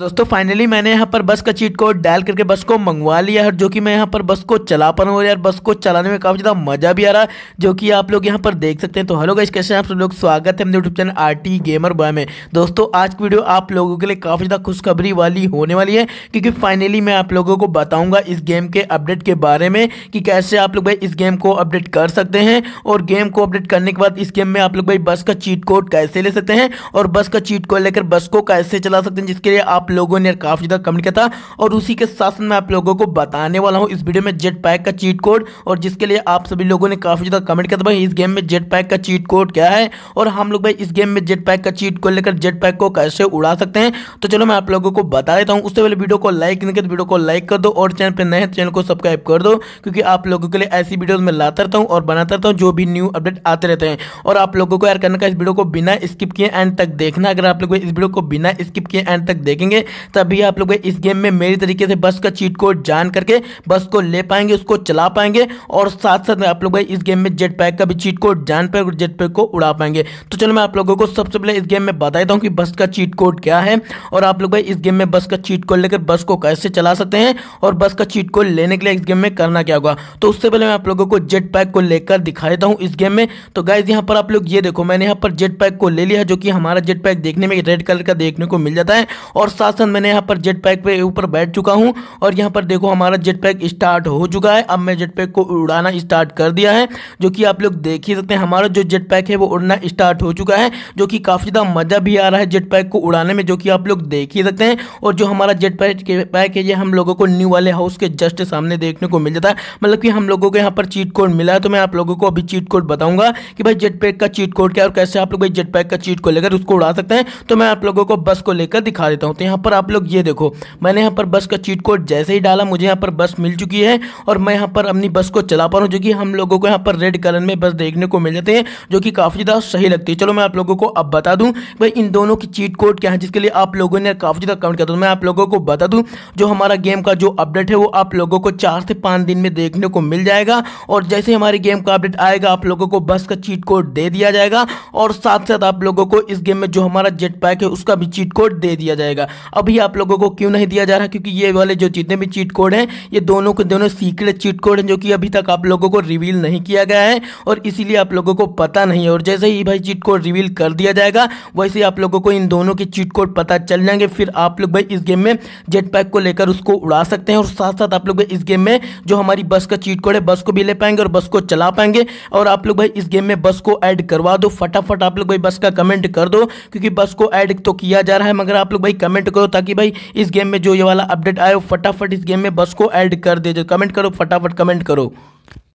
दोस्तों फाइनली मैंने यहाँ पर बस का चीट कोड डायल करके बस को मंगवा लिया है जो कि मैं यहाँ पर बस को चला पा रहा हूँ यार बस को चलाने में काफ़ी ज़्यादा मज़ा भी आ रहा है जो कि आप लोग यहाँ पर देख सकते हैं तो हेलो गाइस कैसे हैं आप सब लोग स्वागत है अपने YouTube channel R T gamer boy में दोस्तों आज की वीडियो आप लोगों के लिए काफ़ी ज़्यादा खुशखबरी वाली होने वाली है क्योंकि फाइनली मैं आप लोगों को बताऊँगा इस गेम के अपडेट के बारे में कि कैसे आप लोग भाई इस गेम को अपडेट कर सकते हैं और गेम को अपडेट करने के बाद इस गेम में आप लोग भाई बस का चीट कोड कैसे ले सकते हैं और बस का चीट कोड लेकर बस को कैसे चला सकते हैं जिसके लिए आप लोगों ने काफ़ी ज़्यादा कमेंट किया था और उसी के साथ साथ मैं आप लोगों को बताने वाला हूँ इस वीडियो में जेट पैक का चीट कोड और जिसके लिए आप सभी लोगों ने काफ़ी ज़्यादा कमेंट किया था भाई इस गेम में जेट पैक का चीट कोड क्या है और हम लोग भाई इस गेम में जेट पैक का चीट कोड लेकर जेट पैक को कैसे उड़ा सकते हैं तो चलो मैं आप लोगों को बता देता हूँ उससे पहले वीडियो को लाइक नहीं तो वीडियो को लाइक कर दो और चैनल पर नए चैनल को सब्सक्राइब कर दो क्योंकि आप लोगों के लिए ऐसी वीडियो में लाता रहता हूँ और बनाता रहता हूँ जो भी न्यू अपडेट आते रहते हैं और आप लोगों को यार करने का इस वीडियो को बिना स्किप किए एंड तक देखना अगर आप लोग इस वीडियो को बिना स्किप किए एंड तक देखेंगे करेंगे तभी आप लोग इस गेम में मेरी तरीके से बस का चीट कोड जान करके बस को ले पाएंगे उसको चला पाएंगे और साथ साथ आप लोग इस गेम में जेट पैक का भी चीट कोड जान पाएंगे और जेट पैक को उड़ा पाएंगे तो चलो मैं आप लोगों को सबसे पहले इस गेम में बता देता हूँ कि बस का चीट कोड क्या है और आप लोग इस गेम में बस का चीट कोड लेकर बस को कैसे चला सकते हैं और बस का चीट कोड लेने के लिए इस गेम में करना क्या होगा तो उससे पहले मैं आप लोगों को जेट पैक को लेकर दिखा देता हूँ इस गेम में तो गाइज यहाँ पर आप लोग ये देखो मैंने यहाँ पर जेट पैक को ले लिया जो कि हमारा जेट पैक देखने में रेड कलर का देखने को मिल जाता है और साथ साथ मैंने यहाँ पर जेट पैक पे ऊपर बैठ चुका हूँ और यहाँ पर देखो हमारा जेट पैक स्टार्ट हो चुका है अब मैं जेट पैक को उड़ाना स्टार्ट कर दिया है जो कि आप लोग देख ही सकते हैं हमारा जो जेट पैक है वो उड़ना स्टार्ट हो चुका है जो कि काफ़ी ज़्यादा मज़ा भी आ रहा है जेट पैक को उड़ाने में जो कि आप लोग देख ही सकते हैं और जो हमारा जेट पैक पैक है ये हम लोगों को न्यू वाले हाउस के जस्ट सामने देखने को मिल जाता है मतलब कि हम लोगों को यहाँ पर चीट कोड मिला है तो मैं आप लोगों को अभी चीट कोड बताऊँगा कि भाई जेट पैक का चीट कोड क्या और कैसे आप लोग भाई जेट पैक का चीट को लेकर उसको उड़ा सकते हैं तो मैं आप लोगों को बस को लेकर दिखा देता हूँ तो यहाँ यहाँ पर आप लोग ये देखो मैंने यहाँ पर बस का चीट कोड जैसे ही डाला मुझे यहाँ पर बस मिल चुकी है और मैं यहाँ पर अपनी बस को चला पा रहा हूँ जो कि हम लोगों को यहाँ पर रेड कलर में बस देखने को मिल जाते हैं जो कि काफ़ी ज़्यादा सही लगती है चलो मैं आप लोगों को अब बता दूँ भाई इन दोनों की चीट कोड क्या है जिसके लिए आप लोगों ने काफ़ी ज़्यादा कमेंट किया हूँ तो मैं आप लोगों को बता दूँ जो हमारा गेम का जो अपडेट है वो आप लोगों को चार से पाँच दिन में देखने को मिल जाएगा और जैसे हमारे गेम का अपडेट आएगा आप लोगों को बस का चीट कोड दे दिया जाएगा और साथ साथ आप लोगों को इस गेम में जो हमारा जेट पैक है उसका भी चीट कोड दे दिया जाएगा अभी आप लोगों को क्यों नहीं दिया जा रहा क्योंकि ये वाले जो जितने भी चीट कोड हैं ये दोनों के दोनों सीक्रेट चीट कोड हैं जो कि अभी तक आप लोगों को रिवील नहीं किया गया है और इसीलिए आप लोगों को पता नहीं है और जैसे ही भाई चीट कोड रिवील कर दिया जाएगा वैसे आप लोगों को इन दोनों के चीट कोड पता चल जाएंगे फिर आप लोग भाई इस गेम में जेट पैक को लेकर उसको उड़ा सकते हैं और साथ साथ आप लोग इस गेम में जो हमारी बस का चीट कोड है बस को भी ले पाएंगे और बस को चला पाएंगे और आप लोग भाई इस गेम में बस को ऐड करवा दो फटाफट आप लोग भाई बस का कमेंट कर दो क्योंकि बस को ऐड तो किया जा रहा है मगर आप लोग भाई कमेंट कमेंट करो ताकि भाई इस गेम में जो ये वाला अपडेट आए हो फटाफट इस गेम में बस को ऐड कर दे जो कमेंट करो फटाफट कमेंट करो